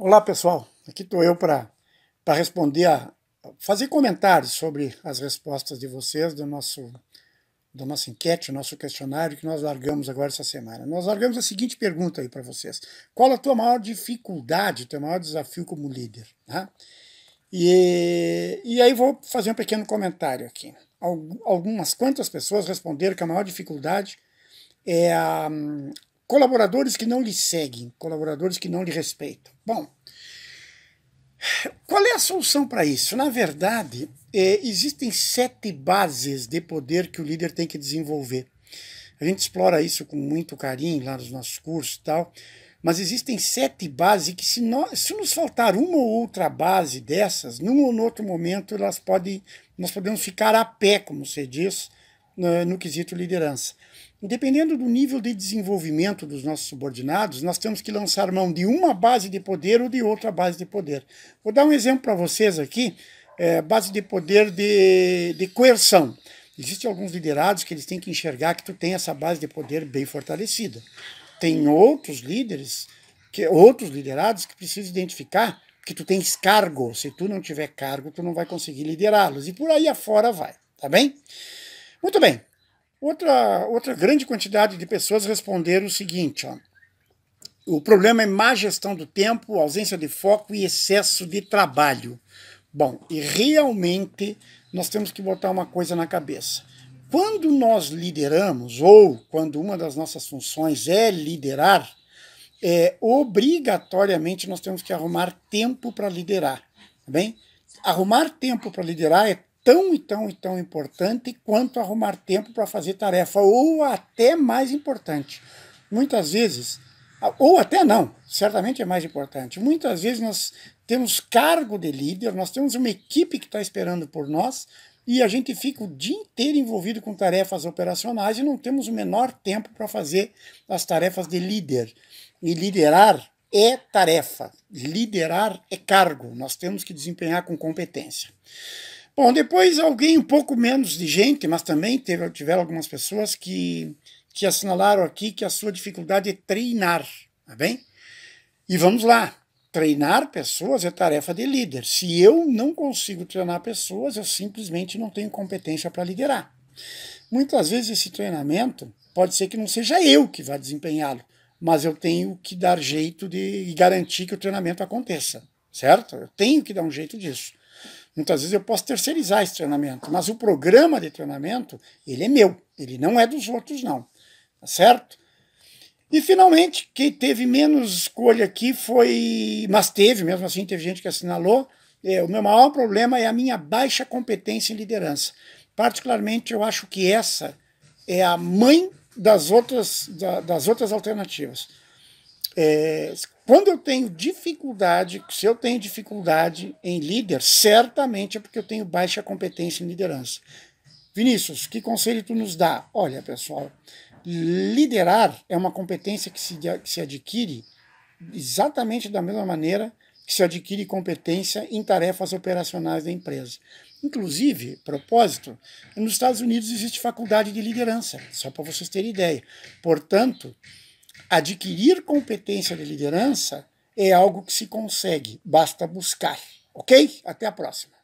Olá, pessoal. Aqui estou eu para responder a, fazer comentários sobre as respostas de vocês do nosso da nossa enquete, nosso questionário que nós largamos agora essa semana. Nós largamos a seguinte pergunta aí para vocês: qual a tua maior dificuldade, teu maior desafio como líder? Né? E, e aí vou fazer um pequeno comentário aqui. Algumas quantas pessoas responderam que a maior dificuldade é a, Colaboradores que não lhe seguem, colaboradores que não lhe respeitam. Bom, qual é a solução para isso? Na verdade, é, existem sete bases de poder que o líder tem que desenvolver. A gente explora isso com muito carinho lá nos nossos cursos e tal, mas existem sete bases que, se, nós, se nos faltar uma ou outra base dessas, num ou outro momento, elas podem, nós podemos ficar a pé, como você diz, né, no quesito liderança. Dependendo do nível de desenvolvimento dos nossos subordinados, nós temos que lançar mão de uma base de poder ou de outra base de poder. Vou dar um exemplo para vocês aqui, é, base de poder de, de coerção. Existem alguns liderados que eles têm que enxergar que tu tem essa base de poder bem fortalecida. Tem outros líderes, que, outros liderados que precisam identificar que tu tens cargo. Se tu não tiver cargo, tu não vai conseguir liderá-los. E por aí afora vai, tá bem? Muito bem. Outra, outra grande quantidade de pessoas responderam o seguinte: ó, o problema é má gestão do tempo, ausência de foco e excesso de trabalho. Bom, e realmente nós temos que botar uma coisa na cabeça. Quando nós lideramos, ou quando uma das nossas funções é liderar, é, obrigatoriamente nós temos que arrumar tempo para liderar, tá bem? Arrumar tempo para liderar é tão e tão e tão importante quanto arrumar tempo para fazer tarefa, ou até mais importante. Muitas vezes, ou até não, certamente é mais importante. Muitas vezes nós temos cargo de líder, nós temos uma equipe que está esperando por nós e a gente fica o dia inteiro envolvido com tarefas operacionais e não temos o menor tempo para fazer as tarefas de líder. E liderar é tarefa, liderar é cargo, nós temos que desempenhar com competência. Bom, depois alguém, um pouco menos de gente, mas também teve, tiveram algumas pessoas que, que assinalaram aqui que a sua dificuldade é treinar, tá bem? E vamos lá, treinar pessoas é tarefa de líder. Se eu não consigo treinar pessoas, eu simplesmente não tenho competência para liderar. Muitas vezes esse treinamento pode ser que não seja eu que vá desempenhá-lo, mas eu tenho que dar jeito de e garantir que o treinamento aconteça, certo? Eu tenho que dar um jeito disso. Muitas vezes eu posso terceirizar esse treinamento, mas o programa de treinamento, ele é meu, ele não é dos outros não, tá certo? E finalmente, quem teve menos escolha aqui foi, mas teve, mesmo assim teve gente que assinalou, é, o meu maior problema é a minha baixa competência em liderança. Particularmente, eu acho que essa é a mãe das outras, da, das outras alternativas. É, quando eu tenho dificuldade, se eu tenho dificuldade em líder, certamente é porque eu tenho baixa competência em liderança. Vinícius, que conselho tu nos dá? Olha, pessoal, liderar é uma competência que se, que se adquire exatamente da mesma maneira que se adquire competência em tarefas operacionais da empresa. Inclusive, propósito, nos Estados Unidos existe faculdade de liderança, só para vocês terem ideia. Portanto, Adquirir competência de liderança é algo que se consegue, basta buscar. Ok? Até a próxima.